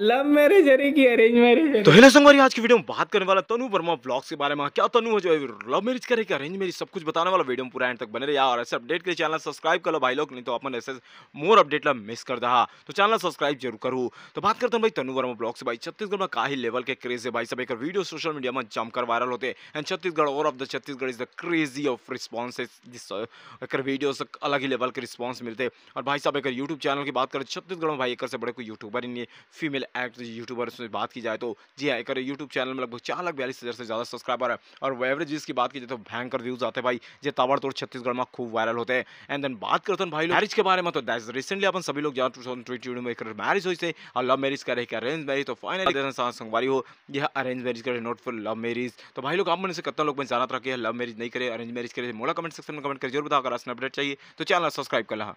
love marriage अरे की arrange marriage तो हेलो संगवारी आज की वीडियो में बात करने वाला तनु वर्मा ब्लॉग्स के बारे में क्या तनु है जो लव मैरिज करे की अरेंज मैरिज सब कुछ बताने वाला वीडियो में पूरा एंड तक बने रहे और ऐसे अपडेट के लिए चैनल सब्सक्राइब कर लो भाई लोग नहीं तो अपन ऐसे मोर अपडेट ला मिस कर दहा तो चैनल सब्सक्राइब जरूर करूँ तो बात करता हूँ भाई तनु वर्मा ब्लॉग से भाई छत्तीसगढ़ में का ही लेवल के क्रेज है भाई सब एक वीडियो सोशल मीडिया में जमकर वायरल होते एंड छत्तीसगढ़ और of the Chhattisgarh is the crazy of response जिस एक वीडियो से अलग ही लेवल के रिस्पॉन्स मिलते और भाई साहब एक यूट्यूब चैनल की बात करें छत्तीसगढ़ में भाई एक से बड़े कोई यूट्यूबर ही नहीं फीमेल फीमेल एक्ट्रेस यूट्यूबर्स में बात की जाए तो जी हाँ एक यूट्यूब चैनल में लगभग चार लाख बयालीस हज़ार से ज़्यादा सब्सक्राइबर है और एवरेज व्यूज़ की बात की जाए तो भयंकर व्यूज़ आते हैं भाई जो ताबड़तोड़ छत्तीसगढ़ में खूब वायरल होते हैं एंड देन बात करते हैं भाई मैरिज के बारे में तो दैट रिसेंटली अपन सभी लोग जाना में एक मैरिज हुई से और लव मैरिज का कि अरेंज मैरिज तो फाइनली संगवारी हो यह अरेंज मैरिज करे नॉट फॉर लव मैरिज तो भाई लोग आप से कितना लोग मैं जाना था कि लव मैरिज नहीं करे अरेंज मैरिज करे मोड़ा कमेंट सेक्शन में कमेंट कर जरूर बताकर अपडेट चाहिए तो चैनल सब्सक्राइब कर रहा